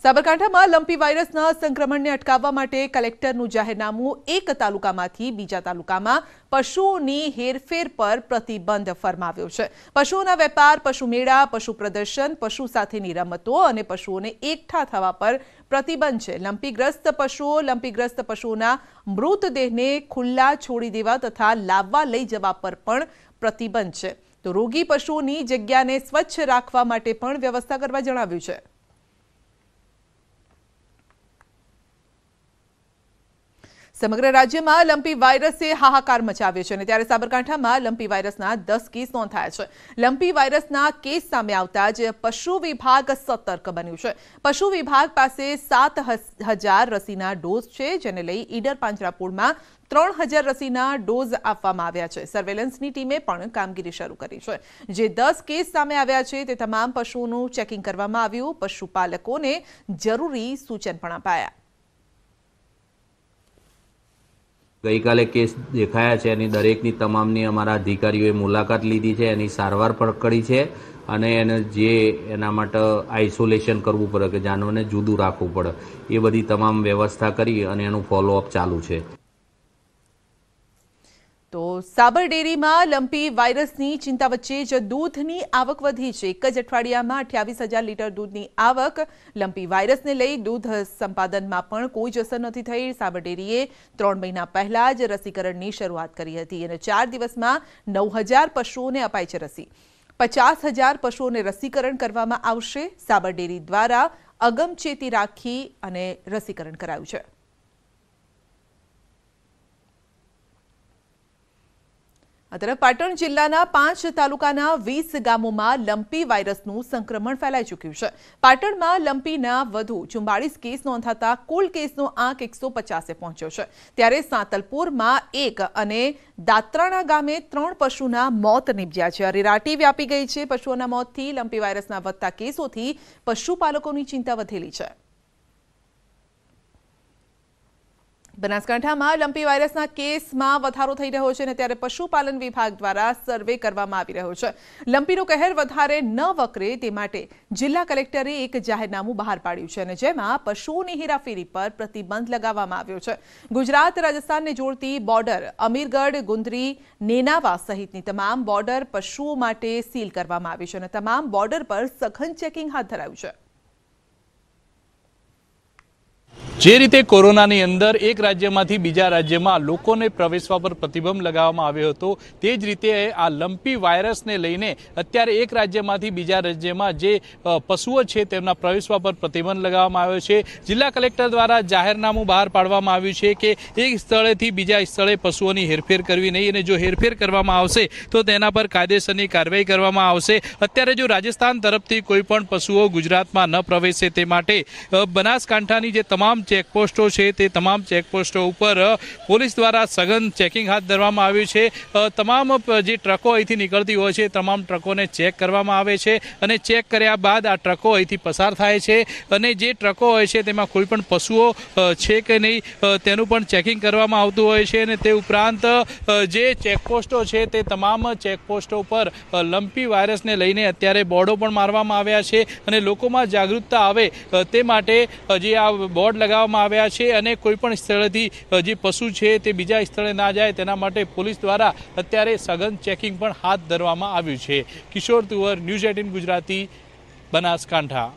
સબરકાંઠામાં lumpy વાયરસના સંક્રમણને અટકાવવા માટે કલેક્ટરનો જાહેરનામું એક તાલુકામાંથી બીજા તાલુકામાં પશુઓની હેરફેર પર પ્રતિબંધ ફરમાવ્યો છે. પશુઓનો વેપાર, પશુ મેળા, પશુ પ્રદર્શન, પશુ સાથે નિરામતો અને પશુઓને એકઠા થવા પર પ્રતિબંધ છે. લંપીગ્રસ્ત પશુઓ, લંપીગ્રસ્ત પશુઓના મૃતદેહને ખુલ્લા છોડી દેવા તથા લાવવા લઈ જવા પર પણ પ્રતિબંધ છે. તો રોગી પશુઓની જગ્યાને સ્વચ્છ રાખવા માટે પણ વ્યવસ્થા કરવા જણાવ્યું છે. સમગ્ર રાજ્યમાં લંપી વાયરસે હાહાકાર મચાવ્યો છે અને ત્યારે સાબરકાંઠામાં લંપી વાયરસના 10 કેસ નોંધાયા છે. લંપી વાયરસના કેસ સામે આવતા જ પશુ વિભાગ સત્તર્ક બન્યો છે. પશુ વિભાગ પાસે 7000 રસીના ડોઝ છે જેને લઈ ઈડર પાંજરાપોળમાં 3000 રસીના ડોઝ આવવામાં આવ્યા છે. સર્વેલન્સની ટીમે પણ કામગીરી શરૂ કરી છે. જે 10 કેસ સામે આવ્યા છે તે તમામ પશુઓનું ચેકિંગ કરવામાં આવ્યું. પશુપાલકોને જરૂરી સૂચન પણ અપાયા. ગઈકાલે કેસ દેખાયા છે એની દરેકની તમામની અમારા અધિકારીઓએ મુલાકાત લીધી છે એની સારવાર પકડી છે અને એને જે એના માટે આઇસોલેશન કરવું પડે કે જાનવરને જુદું રાખવું પડે એ બધી તમામ વ્યવસ્થા કરી અને એનું ફોલોઅપ ચાલુ છે તો સાબર ડેરી માં લંપી વાયરસ ની ચિંતા વચ્ચે દૂધ ની આવક વધી છે કચ્છ અઠવાડીયા માં 28000 લિટર દૂધ ની આવક લંપી વાયરસ ને લઈ દૂધ સંપાધન માં પણ કોઈ અસર નથી થઈ સાબર ડેરી એ 3 મહિના પહેલા જ રસીકરણ ની શરૂઆત કરી હતી અને 4 દિવસ માં 9000 પશુઓ ને અપાય છે રસી 50000 પશુઓ ને રસીકરણ કરવામાં આવશે સાબર ડેરી દ્વારા અગમચેતી રાખી અને રસીકરણ કરાવ્યું છે પાટણ જિલ્લાના 5 તાલુકાના 20 ગામોમાં લંપી વાયરસનું સંક્રમણ ફેલાઈ ચૂક્યું છે. પાટણમાં લંપીના વધુ 42 કેસ નોંધાતા કુલ કેસનો આંક 150એ પહોંચ્યો છે. ત્યારે સાંતલپورમાં 1 અને દાત્રાણા ગામે 3 પશુના મોત નિપજ્યા છે. રિરાટી વ્યાપી ગઈ છે. પશુઓના મોતથી લંપી વાયરસના વધતા કેસોથી પશુપાલકોની ચિંતા વધેલી છે. બનાસકાંઠામાં લંપી વાયરસના કેસમાં વધારો થઈ રહ્યો છે અને ત્યારે પશુપાલન વિભાગ દ્વારા સર્વે કરવામાં આવી રહ્યો છે. લંપીનો કહેર વધારે ન વકરે તે માટે જિલ્લા કલેક્ટરે એક જાહેરનામું બહાર પાડ્યું છે અને જેમાં પશુઓની હેરફરી પર પ્રતિબંધ લગાવવામાં આવ્યો છે. ગુજરાત-રાજસ્થાનને જોડતી બોર્ડર અમીરગઢ, ગુન્દરી, નીનાવા સહિતની તમામ બોર્ડર પશુઓ માટે સીલ કરવામાં આવી છે અને તમામ બોર્ડર પર સખત ચેકિંગ હાથ ધરાયું છે. જે રીતે કોરોનાની અંદર એક રાજ્યમાંથી બીજા રાજ્યમાં લોકોને પ્રવેશવા પર પ્રતિબંધ લગાવવામાં આવ્યો હતો તે જ રીતે આ લંપી વાયરસને લઈને અત્યારે એક રાજ્યમાંથી બીજા રાજ્યમાં જે પશુઓ છે તેમના પ્રવેશવા પર પ્રતિબંધ લગાવવામાં આવ્યો છે જિલ્લા કલેક્ટર દ્વારા જાહેરનામું બહાર પાડવામાં આવ્યું છે કે એક સ્થળેથી બીજા સ્થળે પશુઓની હેરફેર કરવી નહીં અને જો હેરફેર કરવામાં આવશે તો તેના પર કાયદેસરની કાર્યવાહી કરવામાં આવશે અત્યારે જો રાજસ્થાન તરફથી કોઈપણ પશુઓ ગુજરાતમાં ન પ્રવેશે તે માટે બનાસકાંઠાની જે તમામ ચેકપોસ્ટો છે તે તમામ ચેકપોસ્ટો ઉપર પોલીસ દ્વારા સઘન ચેકિંગ હાથ ધરવામાં આવ્યું છે તમામ જે ટ્રકો અહીંથી નીકળતી હોય છે તમામ ટ્રકોને ચેક કરવામાં આવે છે અને ચેક કર્યા બાદ આ ટ્રકો અહીંથી પસાર થાય છે અને જે ટ્રકો હોય છે તેમાં કોઈ પણ પશુઓ છે કે નહીં તેનું પણ ચેકિંગ કરવામાં આવતું હોય છે અને તે ઉપરાંત જે ચેકપોસ્ટો છે તે તમામ ચેકપોસ્ટો પર લંપી વાયરસને લઈને અત્યારે બોર્ડો પણ મારવામાં આવ્યા છે અને લોકોમાં જાગૃતતા આવે તે માટે જે આ બોર્ડ લગાવ બચાવવામાં આવ્યા છે અને કોઈ પણ સ્થળેથી જે પશુ છે તે બીજા સ્થળે ના જાય તેના માટે પોલીસ દ્વારા અત્યારે સઘન ચેકિંગ પણ હાથ ધરવામાં આવ્યું છે કિશોર તુવર ન્યૂઝ એટીન ગુજરાતી બનાસકાંઠા